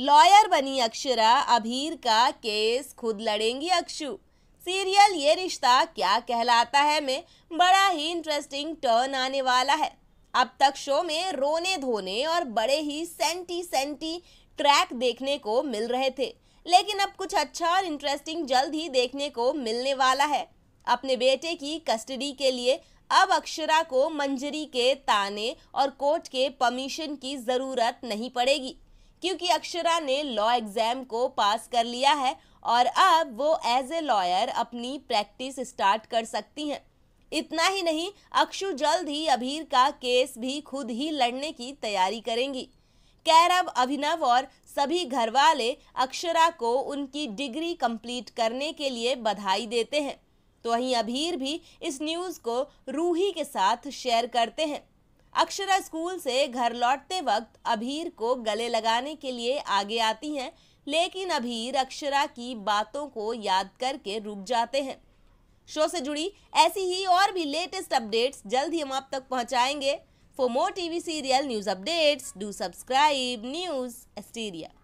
lawyer बनी अक्षरा अभीर का case खुद लड़ेंगी अक्षु सीरियल ये रिश्ता क्या कहलाता है में बड़ा ही इंटरेस्टिंग टर्न आने वाला है अब तक शो में रोने धोने और बड़े ही सेंटी सेंटी ट्रैक देखने को मिल रहे थे लेकिन अब कुछ अच्छा और इंटरेस्टिंग जल्द ही देखने को मिलने वाला है अपने बेटे की कस्टडी के लिए अब अक्षरा को मंजरी के ताने और कोर्ट के परमिशन की ज़रूरत नहीं पड़ेगी क्योंकि अक्षरा ने लॉ एग्ज़ाम को पास कर लिया है और अब वो एज ए लॉयर अपनी प्रैक्टिस स्टार्ट कर सकती हैं इतना ही नहीं अक्षु जल्द ही अभीर का केस भी खुद ही लड़ने की तैयारी करेंगी कैरव अभिनव और सभी घर वाले अक्षरा को उनकी डिग्री कंप्लीट करने के लिए बधाई देते हैं तो वहीं अभीर भी इस न्यूज़ को रूही के साथ शेयर करते हैं अक्षरा स्कूल से घर लौटते वक्त अभीर को गले लगाने के लिए आगे आती हैं लेकिन अभीर अक्षरा की बातों को याद करके रुक जाते हैं शो से जुड़ी ऐसी ही और भी लेटेस्ट अपडेट्स जल्द ही हम आप तक पहुंचाएंगे for more TV serial news updates do subscribe news Asteria